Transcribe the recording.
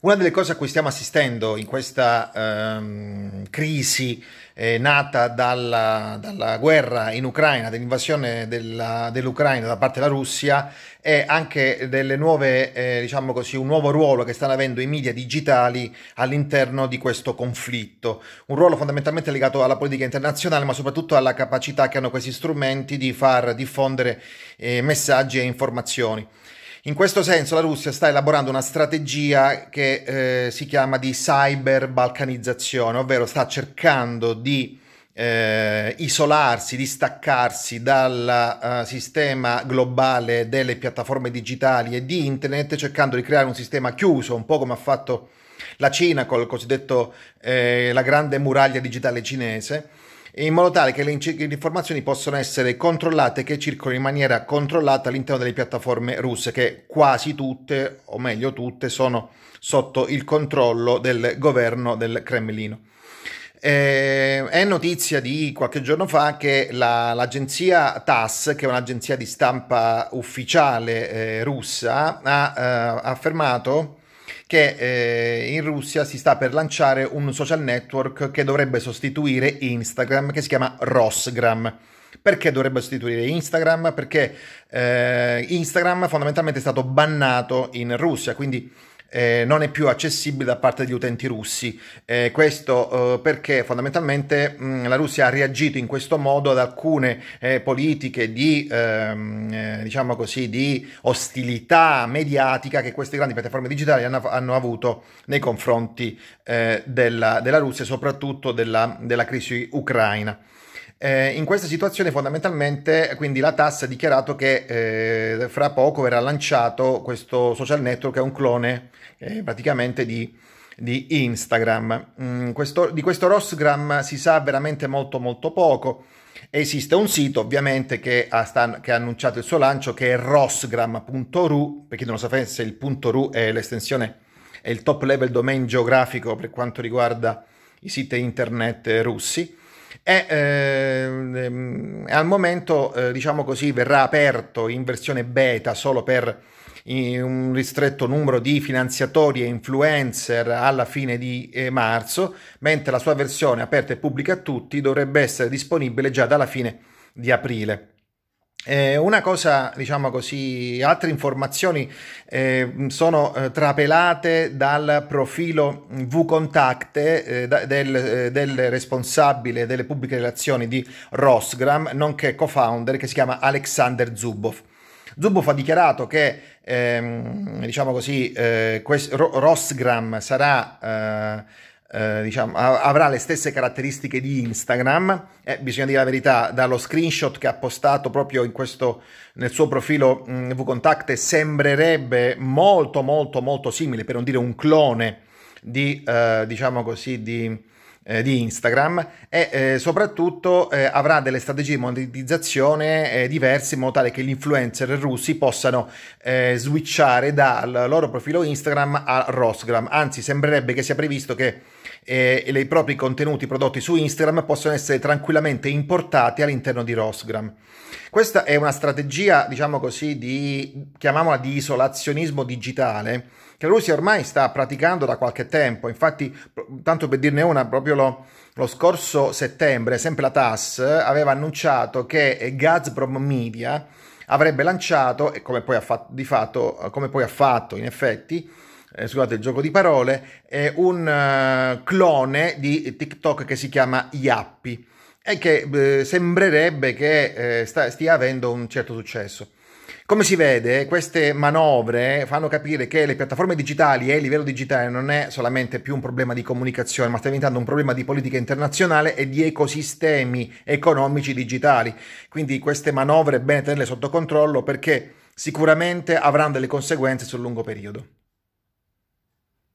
Una delle cose a cui stiamo assistendo in questa ehm, crisi eh, nata dalla, dalla, guerra in Ucraina, dell'invasione dell'Ucraina da parte della Russia, è anche nuove, eh, diciamo così, un nuovo ruolo che stanno avendo i media digitali all'interno di questo conflitto. Un ruolo fondamentalmente legato alla politica internazionale, ma soprattutto alla capacità che hanno questi strumenti di far diffondere eh, messaggi e informazioni. In questo senso la Russia sta elaborando una strategia che eh, si chiama di cyber balcanizzazione, ovvero sta cercando di eh, isolarsi, staccarsi dal uh, sistema globale delle piattaforme digitali e di internet, cercando di creare un sistema chiuso, un po' come ha fatto la Cina con il cosiddetto eh, la grande muraglia digitale cinese in modo tale che le, inc- le informazioni possano essere controllate che circolino in maniera controllata all'interno delle piattaforme russe, che quasi tutte, o meglio tutte, sono sotto il controllo del governo del Cremlino. Eh, è notizia di qualche giorno fa che la, l'agenzia TASS, che è un'agenzia di stampa ufficiale eh, russa, ha eh, affermato che eh, in Russia si sta per lanciare un social network che dovrebbe sostituire Instagram, che si chiama Rosgram. Perché dovrebbe sostituire Instagram? Perché eh, Instagram fondamentalmente è stato bannato in Russia, quindi eh, non è più accessibile da parte degli utenti russi. Eh, questo eh, perché fondamentalmente mh, mm, la Russia ha reagito in questo modo ad alcune eh, politiche di, ehm, eh, diciamo così, di, ostilità mediatica che queste grandi piattaforme digitali hanno, hanno avuto nei confronti eh, della, della, Russia, soprattutto della, della crisi ucraina. Eh, in questa situazione fondamentalmente quindi la TAS ha dichiarato che eh, fra poco verrà lanciato questo social network che è un clone eh, praticamente di, di Instagram. Mm, questo, di questo Rosgram si sa veramente molto molto poco. Esiste un sito ovviamente che ha, sta, che ha, annunciato il suo lancio che è rosgram.ru, per chi non lo sapesse il .ru è l'estensione, è il top level domain geografico per quanto riguarda i siti internet russi e ehm, ehm, al momento eh, diciamo così verrà aperto in versione beta solo per eh, un ristretto numero di finanziatori e influencer alla fine di eh, marzo, mentre la sua versione aperta e pubblica a tutti dovrebbe essere disponibile già dalla fine di aprile. Eh, una cosa, diciamo così, altre informazioni eh, sono eh, trapelate dal profilo VContakte eh, da, del, eh, del, responsabile delle pubbliche relazioni di Rosgram, nonché co-founder, che si chiama Alexander Zubov. Zubov ha dichiarato che, ehm, diciamo così, eh, Rosgram sarà eh, diciamo, avrà le stesse caratteristiche di Instagram. Eh, bisogna dire la verità, dallo screenshot che ha postato proprio in questo, nel suo profilo mh, mm, VContact sembrerebbe molto molto molto simile, per non dire un clone di, eh, diciamo così, di eh, di Instagram e eh, soprattutto eh, avrà delle strategie di monetizzazione eh, diverse in modo tale che gli influencer russi possano eh, switchare dal loro profilo Instagram a Rosgram. Anzi, sembrerebbe che sia previsto che eh, i propri contenuti prodotti su Instagram possano essere tranquillamente importati all'interno di Rosgram. Questa è una strategia, diciamo così, di chiamiamola di isolazionismo digitale che la Russia ormai sta praticando da qualche tempo. Infatti, tanto per dirne una, proprio articolo lo scorso settembre, sempre la TAS aveva annunciato che Gazprom Media avrebbe lanciato, e come poi ha fatto, di fatto, come poi ha fatto in effetti, eh, scusate il gioco di parole, eh, un eh, clone di TikTok che si chiama Yappi e che eh, sembrerebbe che eh, sta, stia avendo un certo successo. Come si vede, queste manovre fanno capire che le piattaforme digitali e il livello digitale non è solamente più un problema di comunicazione, ma sta diventando un problema di politica internazionale e di ecosistemi economici digitali. Quindi queste manovre è bene tenerle sotto controllo perché sicuramente avranno delle conseguenze sul lungo periodo.